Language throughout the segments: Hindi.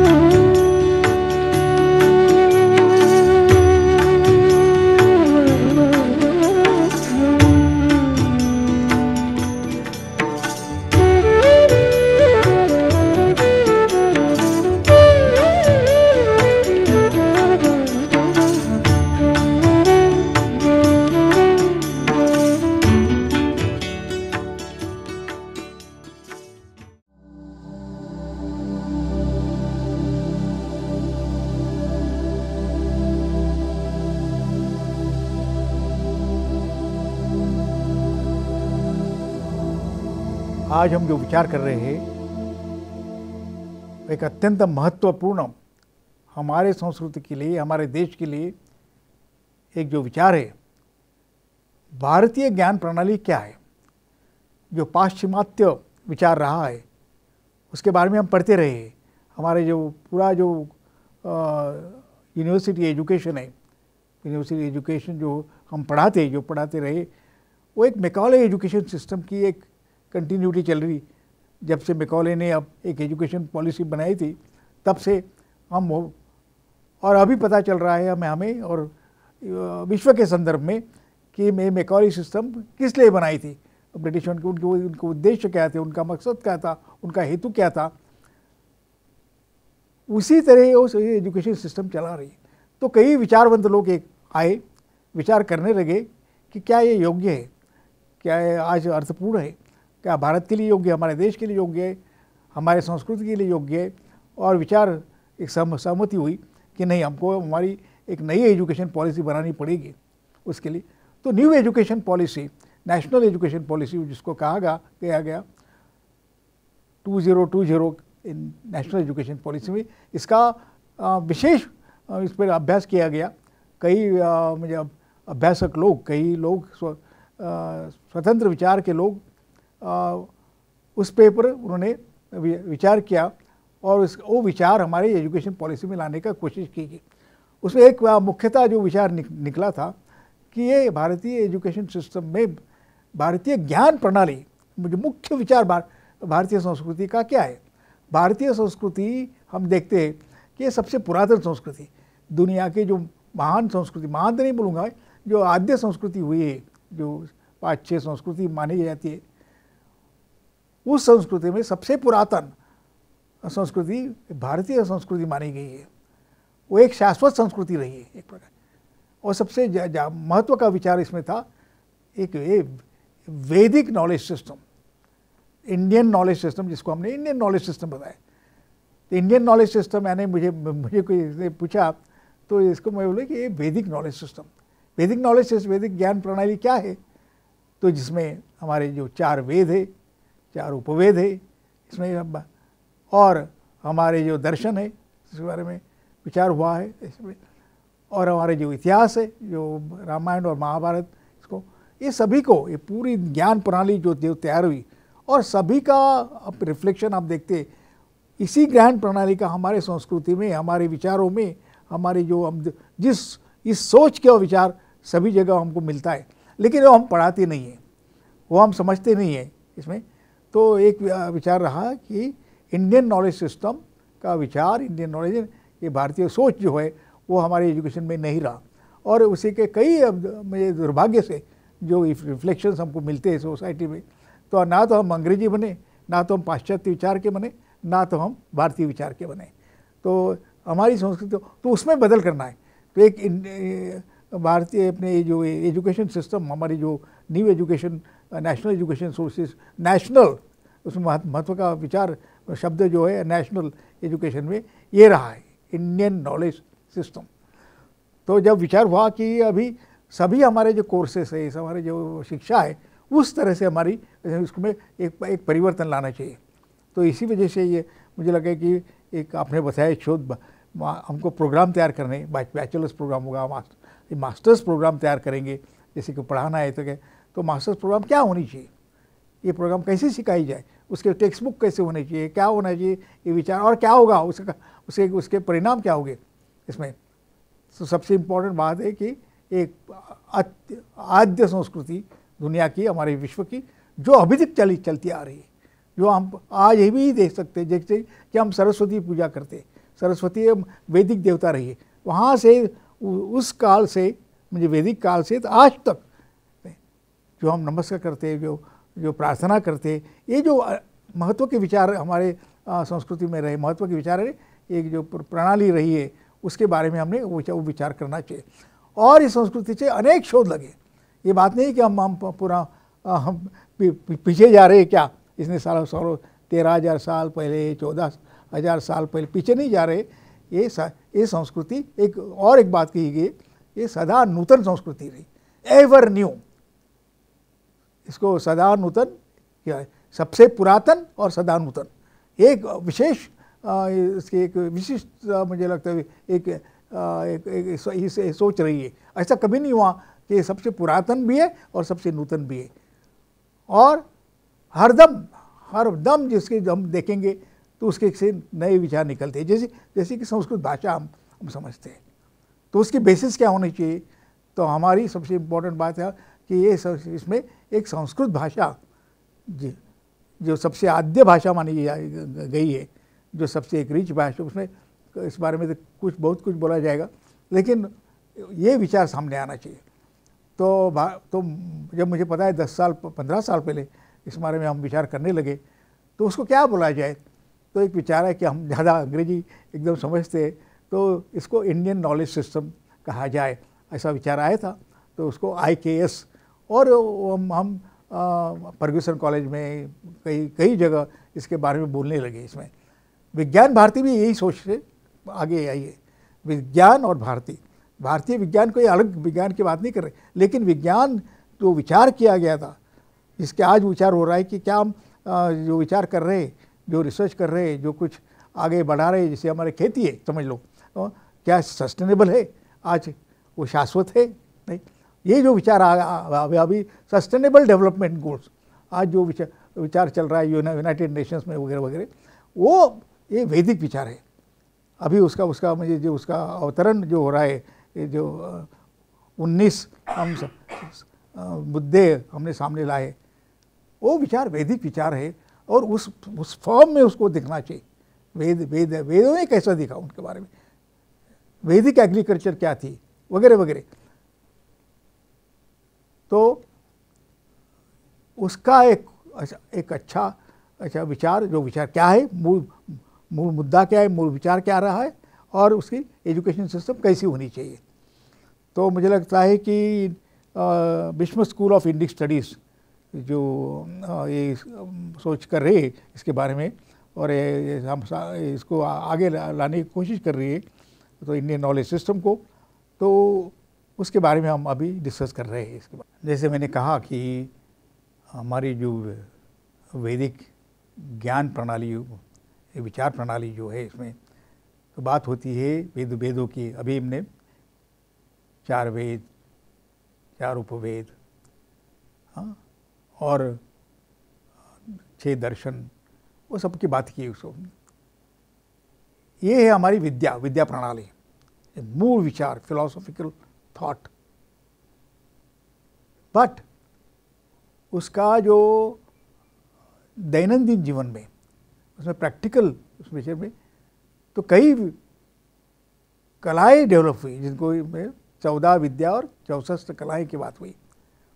Mm-hmm. आज हम जो विचार कर रहे हैं एक अत्यंत महत्वपूर्ण हमारे संस्कृति के लिए हमारे देश के लिए एक जो विचार है भारतीय ज्ञान प्रणाली क्या है जो पाश्चिमात्य विचार रहा है उसके बारे में हम पढ़ते रहे हमारे जो पूरा जो यूनिवर्सिटी एजुकेशन है यूनिवर्सिटी एजुकेशन जो हम पढ़ाते जो पढ़ाते रहे वो एक मेकॉले एजुकेशन सिस्टम की एक कंटिन्यूटी चल रही जब से मेकॉले ने अब एक एजुकेशन पॉलिसी बनाई थी तब से हम वो और अभी पता चल रहा है हमें हमें और विश्व के संदर्भ में कि मैं मेकॉली सिस्टम किस लिए बनाई थी ब्रिटिश तो उनके उनके उनके उद्देश्य क्या थे उनका मकसद क्या था उनका हेतु क्या था उसी तरह वो उस एजुकेशन सिस्टम चला रही तो कई विचारवंत लोग एक आए विचार करने लगे कि क्या ये योग्य है क्या ये आज अर्थपूर्ण है क्या भारत के लिए योग्य हमारे देश के लिए योग्य है हमारे संस्कृति के लिए योग्य है और विचार एक सहमति हुई कि नहीं हमको हमारी एक नई एजुकेशन पॉलिसी बनानी पड़ेगी उसके लिए तो new education policy national education policy जिसको कहा गया कहा गया two zero two zero in national education policy में इसका विशेष इस पर अभ्यास किया गया कई मुझे अभ्यासक लोग कई लोग स्वतंत्र विचार के लोग उस पे पर उन्होंने विचार किया और उस वो विचार हमारे एजुकेशन पॉलिसी में लाने का कोशिश की गई उसमें एक मुख्यतः जो विचार निक, निकला था कि ये भारतीय एजुकेशन सिस्टम में भारतीय ज्ञान प्रणाली मुझे मुख्य विचार भार, भारतीय संस्कृति का क्या है भारतीय संस्कृति हम देखते हैं कि ये सबसे पुरातन संस्कृति दुनिया के जो महान संस्कृति महान तो नहीं बोलूँगा जो आद्य संस्कृति हुई है जो पाँच छः संस्कृति मानी जाती है उस संस्कृति में सबसे पुरातन संस्कृति भारतीय संस्कृति मानी गई है वो एक शाश्वत संस्कृति रही है एक प्रकार और सबसे महत्व का विचार इसमें था एक वैदिक knowledge system Indian knowledge system जिसको हमने इंडियन नॉलेज सिस्टम बताया तो इंडियन नॉलेज सिस्टम यानी मुझे मुझे कोई पूछा तो इसको मैं बोला कि ये वैदिक नॉलेज सिस्टम वैदिक नॉलेज सिस्टम वैदिक ज्ञान प्रणाली क्या है तो जिसमें हमारे जो चार वेद है चार उपवेद है इसमें और हमारे जो दर्शन है इसके बारे में विचार हुआ है इसमें और हमारे जो इतिहास है जो रामायण और महाभारत इसको ये सभी को ये पूरी ज्ञान प्रणाली जो तैयार हुई और सभी का अब रिफ्लेक्शन आप देखते इसी ज्ञान प्रणाली का हमारे संस्कृति में हमारे विचारों में हमारे जो हम जिस इस सोच के विचार सभी जगह हमको मिलता है लेकिन वो हम पढ़ाते नहीं हैं वो हम समझते नहीं हैं इसमें तो एक विचार रहा कि इंडियन नॉलेज सिस्टम का विचार इंडियन नॉलेज ये भारतीय सोच जो है वो हमारे एजुकेशन में नहीं रहा और उसी के कई मुझे दुर्भाग्य से जो रिफ्लेक्शन हमको मिलते हैं सोसाइटी में तो ना तो हम अंग्रेजी बने ना तो हम पाश्चात्य विचार के बने ना तो हम भारतीय विचार के बने तो हमारी संस्कृति तो उसमें बदल करना है तो एक भारतीय अपने जो एजुकेशन सिस्टम हमारी जो new education national education sources national उसमें महत्व का विचार शब्द जो है नेशनल एजुकेशन में ये रहा है इंडियन नॉलेज सिस्टम तो जब विचार हुआ कि अभी सभी हमारे जो कोर्सेस है हमारे जो शिक्षा है उस तरह से हमारी उसमें एक एक परिवर्तन लाना चाहिए तो इसी वजह से ये मुझे लगा कि एक आपने बताया शोध हमको प्रोग्राम तैयार करने बैचलर्स प्रोग्राम होगा मास्टर्स प्रोग्राम तैयार करेंगे जैसे कि पढ़ाना है तो क्या तो मास्टर्स प्रोग्राम क्या होनी चाहिए ये प्रोग्राम कैसे सिखाई जाए उसके टेक्स्ट बुक कैसे होने चाहिए क्या होना चाहिए ये विचार और क्या होगा उसका उसके उसके परिणाम क्या होंगे इसमें तो सबसे इम्पोर्टेंट बात है कि एक आद्य संस्कृति दुनिया की हमारे विश्व की जो अभी तक चली चलती आ रही है जो हम आज ये भी देख सकते हैं जैसे कि हम सरस्वती पूजा करते हैं सरस्वती वैदिक देवता रही है वहाँ से उस काल से मुझे वैदिक काल से तो आज तक जो हम नमस्कार करते जो जो प्रार्थना करते ये जो महत्व के विचार हमारे संस्कृति में रहे महत्व के विचार रहे एक जो प्रणाली रही है उसके बारे में हमने वो विचार करना चाहिए और इस संस्कृति से अनेक शोध लगे ये बात नहीं कि हम हम पूरा हम पीछे जा रहे हैं क्या इसने सालों सालों तेरह हज़ार साल पहले चौदह हज़ार साल पहले पीछे नहीं जा रहे ये ये संस्कृति एक और एक बात कही गई ये सदा नूतन संस्कृति रही एवर न्यू इसको सदा नूतन किया है सबसे पुरातन और सदा नूतन एक विशेष इसकी एक विशिष्ट मुझे लगता है एक, एक, एक, एक सोच रही है ऐसा कभी नहीं हुआ कि सबसे पुरातन भी है और सबसे नूतन भी है और हरदम दम जिसके हम देखेंगे तो उसके से नए विचार निकलते हैं जैसे जैसे कि संस्कृत भाषा हम हम समझते हैं तो उसकी बेसिस क्या होनी चाहिए तो हमारी सबसे इम्पोर्टेंट बात है कि ये सब इसमें एक संस्कृत भाषा जो सबसे आद्य भाषा मानी गई है जो सबसे एक रिच भाषा उसमें इस बारे में तो कुछ बहुत कुछ बोला जाएगा लेकिन ये विचार सामने आना चाहिए तो तो जब मुझे पता है दस साल पंद्रह साल पहले इस बारे में हम विचार करने लगे तो उसको क्या बोला जाए तो एक विचार है कि हम ज़्यादा अंग्रेजी एकदम समझते हैं तो इसको इंडियन नॉलेज सिस्टम कहा जाए ऐसा विचार आया था तो उसको आई के एस और हम फर्ग्यूसन कॉलेज में कई कई जगह इसके बारे में बोलने लगे इसमें विज्ञान भारती भी यही सोच से आगे आई है विज्ञान और भारती भारतीय विज्ञान कोई अलग विज्ञान की बात नहीं कर रहे लेकिन विज्ञान जो विचार किया गया था जिसके आज विचार हो रहा है कि क्या हम जो विचार कर रहे जो रिसर्च कर रहे जो कुछ आगे बढ़ा रहे जिसे जैसे हमारे खेती है समझ लो तो क्या सस्टेनेबल है आज वो शाश्वत है नहीं ये जो विचार अभी सस्टेनेबल डेवलपमेंट गोल्स आज जो विचार विचार चल रहा है यूनाइटेड नेशंस में वगैरह वगैरह वो ये वैदिक विचार है अभी उसका उसका मुझे जो उसका अवतरण जो हो रहा है ये जो उन्नीस हम मुद्दे हमने सामने लाए वो विचार वैदिक विचार है और उस उस फॉर्म में उसको दिखना चाहिए वेद वेद वेदों में कैसा दिखा उनके बारे में वैदिक एग्रीकल्चर क्या थी वगैरह वगैरह तो उसका एक अच्छा, एक अच्छा अच्छा विचार जो विचार क्या है मूल मूल मुद्दा क्या है मूल विचार क्या रहा है और उसकी एजुकेशन सिस्टम कैसी होनी चाहिए तो मुझे लगता है कि विश्व स्कूल ऑफ इंडिक स्टडीज़ जो ये सोच कर रही है इसके बारे में और ये हम इसको आगे लाने की कोशिश कर रही है तो इंडियन नॉलेज सिस्टम को तो उसके बारे में हम अभी डिस्कस कर रहे हैं इसके बाद जैसे मैंने कहा कि हमारी जो वैदिक ज्ञान प्रणाली विचार प्रणाली जो है इसमें तो बात होती है वेद वेदों की अभी हमने चार वेद चार उपवेद हाँ और छः दर्शन वो सब की बात की उसको ये है हमारी विद्या विद्या प्रणाली मूल विचार फिलोसॉफिकल थॉट बट उसका जो दैनंदिन जीवन में उसमें प्रैक्टिकल उस विषय में तो कई कलाएं डेवलप हुई जिनको में चौदह विद्या और चौसठ कलाएं की बात हुई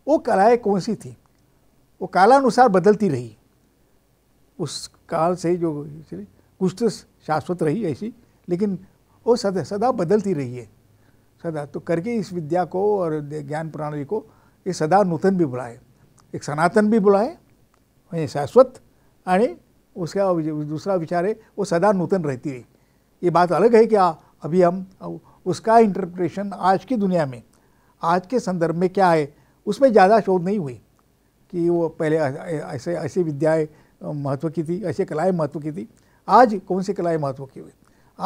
वो कलाएं कौन सी थी वो कालानुसार बदलती रही उस काल से जो कुछ तो शाश्वत रही ऐसी लेकिन वो सदा सदा बदलती रही है सदा तो करके इस विद्या को और ज्ञान प्रणाली को ये सदा नूतन भी बुलाए एक सनातन भी बुलाए वहीं शाश्वत आणि उसका दूसरा विचार है वो सदा नूतन रहती है ये बात अलग है क्या अभी हम उसका इंटरप्रिटेशन आज की दुनिया में आज के संदर्भ में क्या है उसमें ज़्यादा शोध नहीं हुई कि वो पहले ऐसे ऐसी विद्याएँ महत्व की थी ऐसी कलाएँ महत्व की थी आज कौन सी कलाएँ महत्व की हुई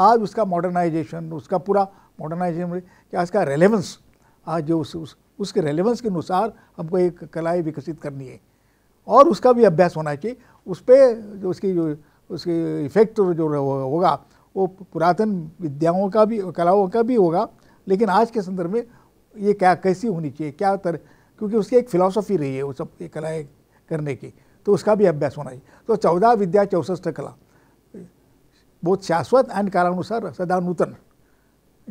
आज उसका मॉडर्नाइजेशन उसका पूरा मॉडर्नाइजेशन में क्या इसका रेलेवेंस आज जो उस, उस उसके रेलेवेंस के अनुसार हमको एक कलाएँ विकसित करनी है और उसका भी अभ्यास होना चाहिए उस पर जो उसकी जो उसके इफेक्ट जो होगा वो पुरातन विद्याओं का भी कलाओं का भी होगा लेकिन आज के संदर्भ में ये क्या कैसी होनी चाहिए क्या तर क्योंकि उसकी एक फिलॉसफी रही है वो सब ये कलाएँ करने की तो उसका भी अभ्यास होना चाहिए तो चौदह विद्या चौसठ कला बहुत शाश्वत एंड कालानुसार सदानूतन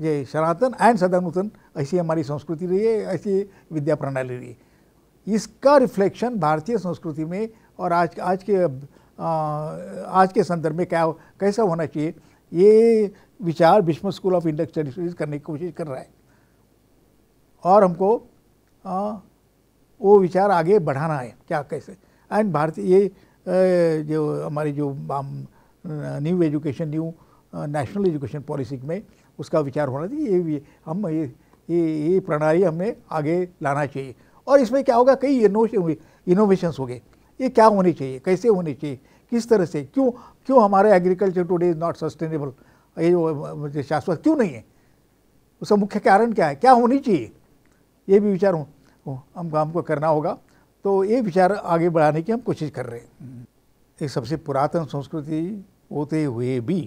ये सनातन एंड सदानूतन ऐसी हमारी संस्कृति रही है ऐसी विद्या प्रणाली रही है इसका रिफ्लेक्शन भारतीय संस्कृति में और आज आज के आज के संदर्भ में क्या कैसा होना चाहिए ये विचार विश्व स्कूल ऑफ इंडस्ट्रियल स्टडीज करने की कोशिश कर रहा है और हमको आ, वो विचार आगे बढ़ाना है क्या कैसे एंड भारतीय ये जो हमारी जो new education new national education policy में उसका विचार होना चाहिए ये हम ये ये ये प्रणाली हमें आगे लाना चाहिए और इसमें क्या होगा कई इनोवेशंस हो गए ये क्या होने चाहिए कैसे होने चाहिए किस तरह से क्यों क्यों हमारे agriculture today is not sustainable ये शाश्वत क्यों नहीं है उसका मुख्य कारण क्या है क्या होनी चाहिए ये भी विचार हो हमको हमको करना होगा तो ये विचार आगे बढ़ाने की हम कोशिश कर रहे हैं एक सबसे पुरातन संस्कृति होते हुए भी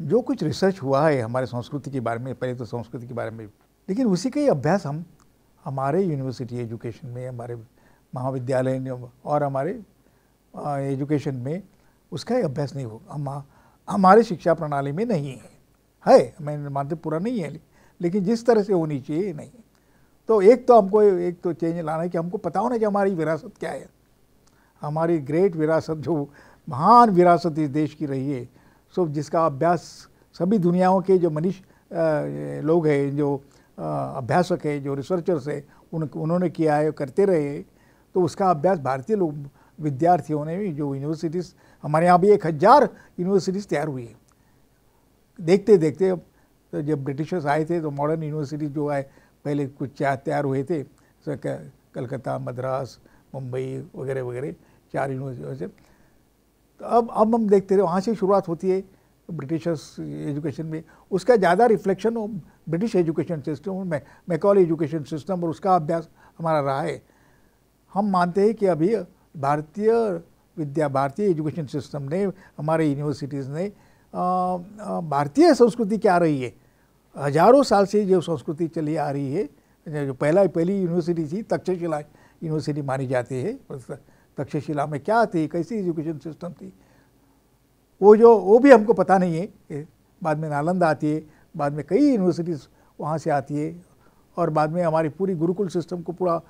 जो कुछ रिसर्च हुआ है हमारे संस्कृति के बारे में पहले तो संस्कृति के बारे में लेकिन उसी का ही अभ्यास हम हमारे यूनिवर्सिटी एजुकेशन में हमारे महाविद्यालय और हमारे एजुकेशन में उसका ही अभ्यास नहीं होगा हम हमारे शिक्षा प्रणाली में नहीं है है मैं मानते पूरा नहीं है लेकिन जिस तरह से होनी चाहिए नहीं तो एक तो हमको एक तो चेंज लाना है कि हमको पता होना कि हमारी विरासत क्या है हमारी ग्रेट विरासत जो महान विरासत इस देश की रही है सो जिसका अभ्यास सभी दुनियाओं के जो मनीष लोग हैं जो अभ्यासक है जो रिसर्चर्स है उन उन्होंने किया है करते रहे तो उसका अभ्यास भारतीय लोग विद्यार्थियों ने भी जो यूनिवर्सिटीज़ हमारे यहाँ भी एक हज़ार यूनिवर्सिटीज़ तैयार हुई है देखते देखते तो जब ब्रिटिशर्स आए थे तो मॉडर्न यूनिवर्सिटी जो आए पहले कुछ चार तैयार हुए थे कलकत्ता मद्रास मुंबई वगैरह वगैरह चार यूनिवर्सिटी तो अब अब हम देखते रहे वहाँ से शुरुआत होती है ब्रिटिशर्स एजुकेशन में उसका ज़्यादा रिफ्लेक्शन वो ब्रिटिश एजुकेशन सिस्टम और मैकॉल एजुकेशन सिस्टम और उसका अभ्यास हमारा रहा है हम मानते हैं कि अभी भारतीय विद्या भारतीय एजुकेशन सिस्टम ने हमारे यूनिवर्सिटीज़ ने भारतीय संस्कृति क्या रही है हजारों साल से जो संस्कृति चली आ रही है जो पहला पहली यूनिवर्सिटी थी तक्षशिला यूनिवर्सिटी मानी जाती है तक्षशिला में क्या थी कैसी एजुकेशन सिस्टम थी वो जो वो भी हमको पता नहीं है बाद में नालंदा आती है बाद में कई यूनिवर्सिटीज़ वहाँ से आती है और बाद में हमारी पूरी गुरुकुल सिस्टम को पूरा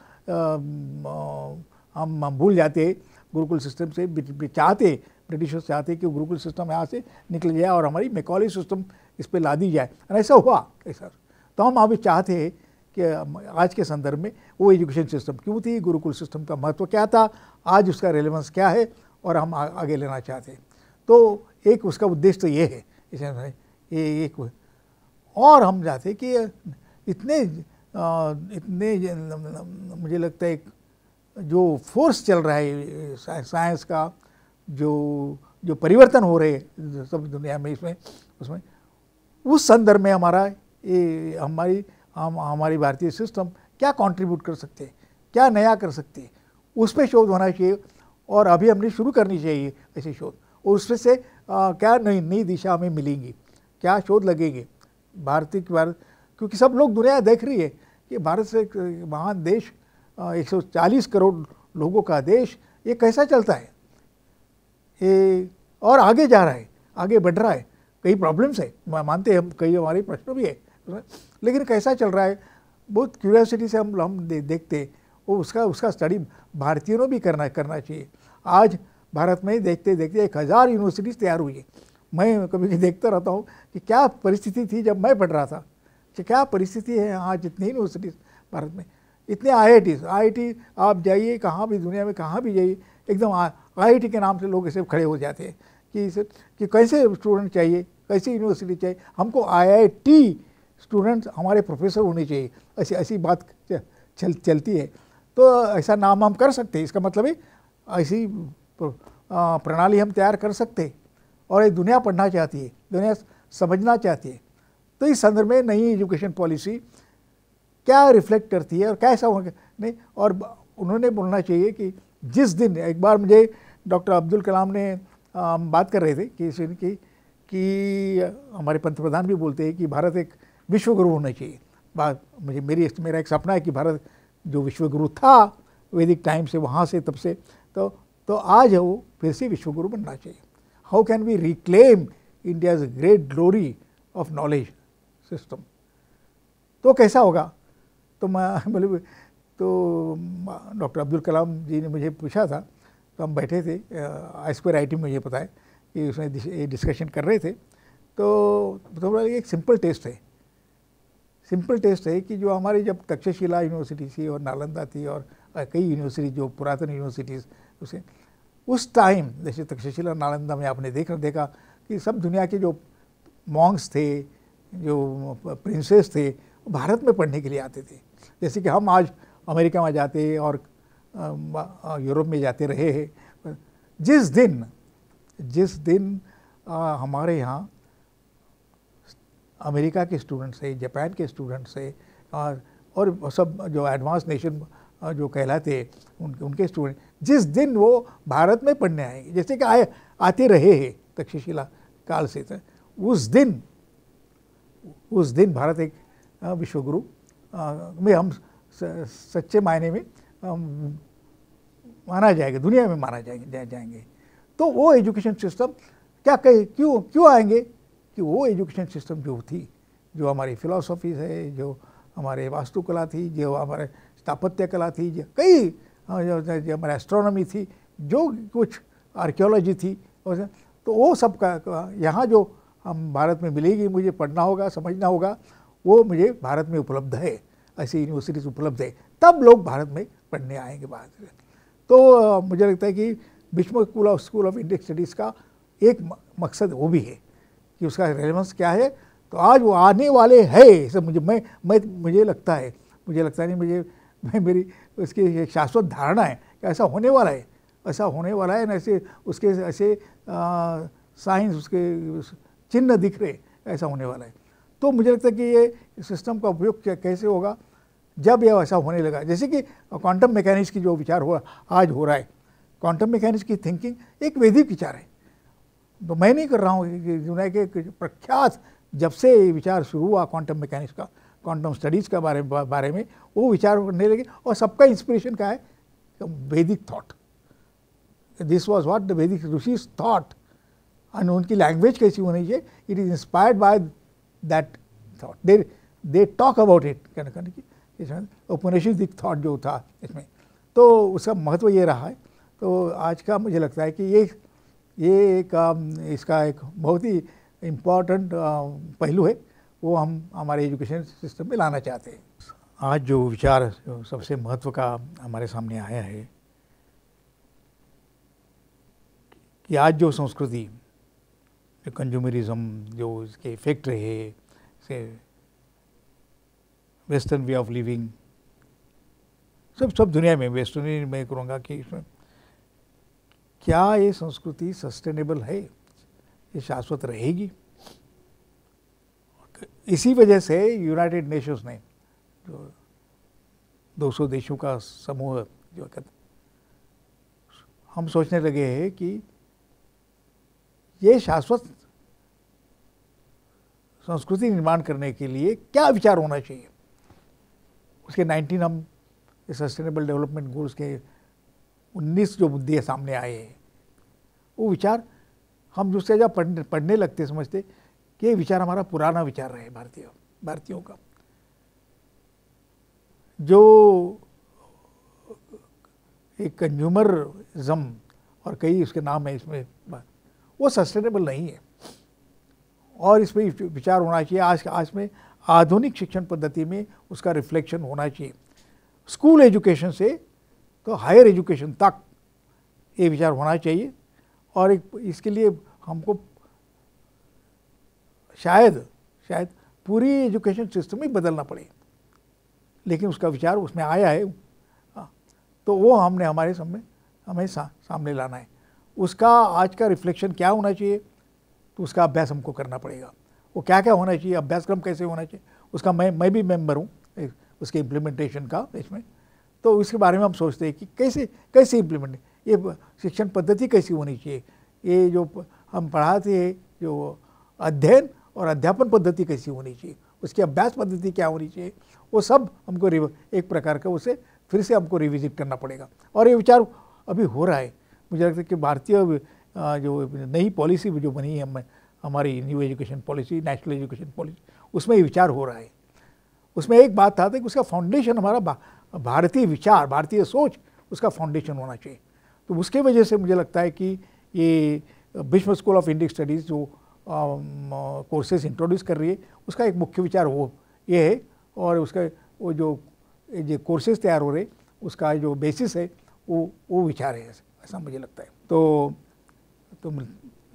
हम हम भूल जाते गुरुकुल सिस्टम से चाहते ब्रिटिशर्स चाहते कि गुरुकुल सिस्टम यहाँ से निकल जाए और हमारी मेकॉली सिस्टम इस पर ला दी जाए ऐसा हुआ कैसा तो हम अभी चाहते हैं के आज के संदर्भ में वो एजुकेशन सिस्टम क्यों थी गुरुकुल सिस्टम का महत्व क्या था आज उसका रेलेवेंस क्या है और हम आ, आगे लेना चाहते हैं तो एक उसका उद्देश्य तो ये है इसमें ये एक और हम चाहते कि इतने इतने मुझे लगता है जो फोर्स चल रहा है साइंस का जो जो परिवर्तन हो रहे सब दुनिया में इसमें उसमें उस संदर्भ में हमारा ये हमारी हम हमारी भारतीय सिस्टम क्या कंट्रीब्यूट कर सकते हैं क्या नया कर सकते हैं उस पर शोध होना चाहिए और अभी हमने शुरू करनी चाहिए ऐसे शोध और उसमें से आ, क्या नई नई दिशा हमें मिलेंगी क्या शोध लगेंगे भारतीय भारत क्योंकि सब लोग दुनिया देख रही है कि भारत से महान देश एक करोड़ लोगों का देश ये कैसा चलता है ये और आगे जा रहा है आगे बढ़ रहा है कई प्रॉब्लम्स है मानते हैं हम कई हमारे प्रश्न भी है लेकिन कैसा चल रहा है बहुत क्यूरियासिटी से हम हम दे, देखते वो उसका उसका स्टडी भारतीयों भी करना करना चाहिए आज भारत में देखते देखते एक हज़ार यूनिवर्सिटीज़ तैयार हुई मैं कभी देखता रहता हूँ कि क्या परिस्थिति थी जब मैं पढ़ रहा था कि क्या परिस्थिति है आज इतनी यूनिवर्सिटीज़ भारत में इतने आई आई आप जाइए कहाँ भी दुनिया में कहाँ भी जाइए एकदम आई के नाम से लोग ऐसे खड़े हो जाते हैं कि इसे कि कैसे स्टूडेंट चाहिए कैसी यूनिवर्सिटी चाहिए हमको आई स्टूडेंट्स हमारे प्रोफेसर होने चाहिए ऐसी ऐसी बात चल चलती है तो ऐसा नाम हम कर सकते हैं इसका मतलब है ऐसी प्रणाली हम तैयार कर सकते और ये दुनिया पढ़ना चाहती है दुनिया समझना चाहती है तो इस संदर्भ में नई एजुकेशन पॉलिसी क्या रिफ्लेक्ट करती है और कैसा होगा नहीं और उन्होंने बोलना चाहिए कि जिस दिन एक बार मुझे डॉक्टर अब्दुल कलाम ने हम बात कर रहे थे कि की कि हमारे पंत प्रधान भी बोलते हैं कि भारत एक विश्वगुरु होने होना चाहिए बात मुझे मेरी मेरा एक सपना है कि भारत जो विश्वगुरु था वैदिक टाइम से वहाँ से तब से तो तो आज वो फिर से विश्वगुरु बनना चाहिए how can we reclaim India's great glory of knowledge system तो कैसा होगा तो मैं बोले मतलब, तो डॉक्टर अब्दुल कलाम जी ने मुझे पूछा था तो हम बैठे थे आई स्क्वायर आई टी मुझे पता है कि उसमें डिस्कशन कर रहे थे तो, तो थोड़ा तो एक सिंपल टेस्ट है सिंपल टेस्ट है कि जो हमारी जब तक्षशिला यूनिवर्सिटी थी और नालंदा थी और कई यूनिवर्सिटी जो पुरातन यूनिवर्सिटीज़ उसे उस टाइम जैसे तक्षशिला नालंदा में आपने देखा देखा कि सब दुनिया के जो मॉन्ग्स थे जो प्रिंसेस थे भारत में पढ़ने के लिए आते थे जैसे कि हम आज अमेरिका में जाते और यूरोप में जाते रहे हैं जिस दिन जिस दिन आ, हमारे यहाँ अमेरिका के स्टूडेंट्स है जापान के स्टूडेंट्स है और और सब जो एडवांस नेशन जो कहलाते उन, उनके स्टूडेंट जिस दिन वो भारत में पढ़ने आएंगे जैसे कि आए आते रहे हैं तक्षशिला काल से तो उस दिन उस दिन भारत एक विश्वगुरु में हम सच्चे मायने में माना जाएगा दुनिया में माना जाएंगे जाएंगे तो वो एजुकेशन सिस्टम क्या कहे क्यों क्यों आएंगे कि वो एजुकेशन सिस्टम जो थी जो हमारी फिलोसॉफी है जो हमारे वास्तुकला थी जो हमारे स्थापत्य कला थी जो कई जो हमारे एस्ट्रोनॉमी थी जो कुछ आर्कियोलॉजी थी तो वो सब का यहाँ जो हम भारत में मिलेगी मुझे पढ़ना होगा समझना होगा वो मुझे भारत में उपलब्ध है ऐसी यूनिवर्सिटीज़ उपलब्ध है तब लोग भारत में पढ़ने आएंगे बाहर तो मुझे लगता है कि बिश्मक school of school of Indian studies का एक मकसद वो भी है कि उसका रेलिवेंस क्या है तो आज वो आने वाले है सब मुझे मैं मैं मुझे लगता है मुझे लगता नहीं मुझे मैं मेरी उसकी एक शाश्वत धारणा है कि ऐसा होने वाला है ऐसा होने वाला है ना ऐसे उसके ऐसे साइंस उसके चिन्ह दिख रहे ऐसा होने वाला है तो मुझे लगता है कि ये सिस्टम का उपयोग कैसे होगा जब यह ऐसा होने लगा जैसे कि क्वांटम मैकेनिक्स की जो विचार हो आज हो रहा है क्वांटम मैकेनिक्स की थिंकिंग एक वैदिक विचार है तो मैं नहीं कर रहा हूँ दुनिया के प्रख्यात जब से ये विचार शुरू हुआ क्वांटम मैकेनिक्स का क्वांटम स्टडीज़ का बारे बारे में वो विचार करने लगे और सबका इंस्पिरेशन क्या है वैदिक thought this was what the वैदिक ऋषि थॉट एंड उनकी लैंग्वेज कैसी होनी चाहिए it is inspired by that thought they they talk about it कहना कहने की इसमें उपनिषदिक थाट जो था इसमें तो उसका महत्व ये रहा है तो आज का मुझे लगता है कि ये ये एक इसका एक बहुत ही इम्पॉर्टेंट पहलू है वो हम हमारे एजुकेशन सिस्टम में लाना चाहते हैं आज जो विचार जो सबसे महत्व का हमारे सामने आया है कि आज जो संस्कृति जो कंज्यूमरिज्म जो इसके इफेक्ट रहे से वेस्टर्न वे ऑफ लिविंग सब सब दुनिया में वेस्टर्न में करूँगा कि इसमें क्या ये संस्कृति सस्टेनेबल है ये शाश्वत रहेगी इसी वजह से यूनाइटेड नेशंस ने जो 200 देशों का समूह जो हम सोचने लगे हैं कि ये शाश्वत संस्कृति निर्माण करने के लिए क्या विचार होना चाहिए उसके 19 हम सस्टेनेबल डेवलपमेंट गोल्स के उन्नीस जो मुद्दे सामने आए हैं वो विचार हम दूसरे जब पढ़ने पढ़ने लगते समझते कि ये विचार हमारा पुराना विचार रहे भारतीय भारतीयों का जो एक कंज्यूमरज़म और कई उसके नाम है इसमें वो सस्टेनेबल नहीं है और इस पर विचार होना चाहिए आज आज में आधुनिक शिक्षण पद्धति में उसका रिफ्लेक्शन होना चाहिए स्कूल एजुकेशन से तो हायर एजुकेशन तक ये विचार होना चाहिए और एक इसके लिए हमको शायद शायद पूरी एजुकेशन सिस्टम ही बदलना पड़े लेकिन उसका विचार उसमें आया है हाँ, तो वो हमने हमारे सामने हमें सा, सामने लाना है उसका आज का रिफ्लेक्शन क्या होना चाहिए तो उसका अभ्यास हमको करना पड़ेगा वो क्या क्या होना चाहिए अभ्यासक्रम कैसे होना चाहिए उसका मैं मैं भी मेंबर हूँ उसके इम्प्लीमेंटेशन का इसमें तो उसके बारे में हम सोचते हैं कि कैसे कैसे इम्प्लीमेंट ये शिक्षण पद्धति कैसी होनी चाहिए ये जो हम पढ़ाते हैं जो अध्ययन और अध्यापन पद्धति कैसी होनी चाहिए उसकी अभ्यास पद्धति क्या होनी चाहिए वो सब हमको एक प्रकार का उसे फिर से हमको रिविजिट करना पड़ेगा और ये विचार अभी हो रहा है मुझे लगता है कि भारतीय जो नई पॉलिसी जो बनी है हमें हमारी new education policy national education policy उसमें ये विचार हो रहा है उसमें एक बात था कि उसका फाउंडेशन हमारा भारतीय विचार भारतीय सोच उसका फाउंडेशन होना चाहिए तो उसके वजह से मुझे लगता है कि ये विश्व स्कूल ऑफ इंडिक स्टडीज़ जो कोर्सेज इंट्रोड्यूस कर रही है उसका एक मुख्य विचार वो ये है और उसका वो जो जो कोर्सेज तैयार हो रहे उसका जो बेसिस है वो वो विचार है ऐसा मुझे लगता है तो तो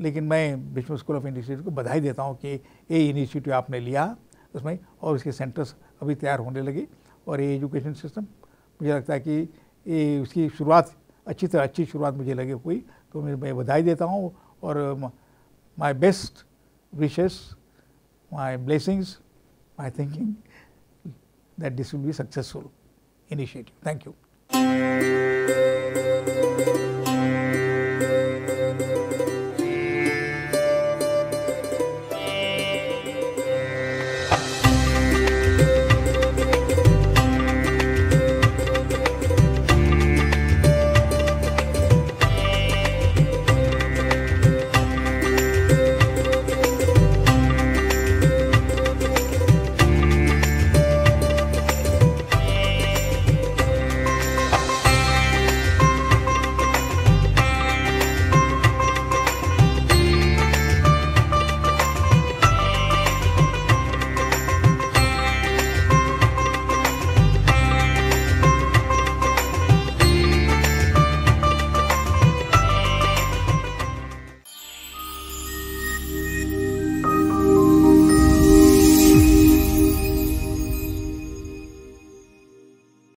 लेकिन मैं विश्व स्कूल ऑफ स्टडीज को बधाई देता हूँ कि ये इनिशिएटिव आपने लिया उसमें और उसके सेंटर्स अभी तैयार होने लगे और ये एजुकेशन सिस्टम मुझे लगता है कि ये उसकी शुरुआत अच्छी तरह अच्छी शुरुआत मुझे लगे हुई तो मैं बधाई देता हूँ और my best wishes my blessings my thinking that this will be successful initiative thank you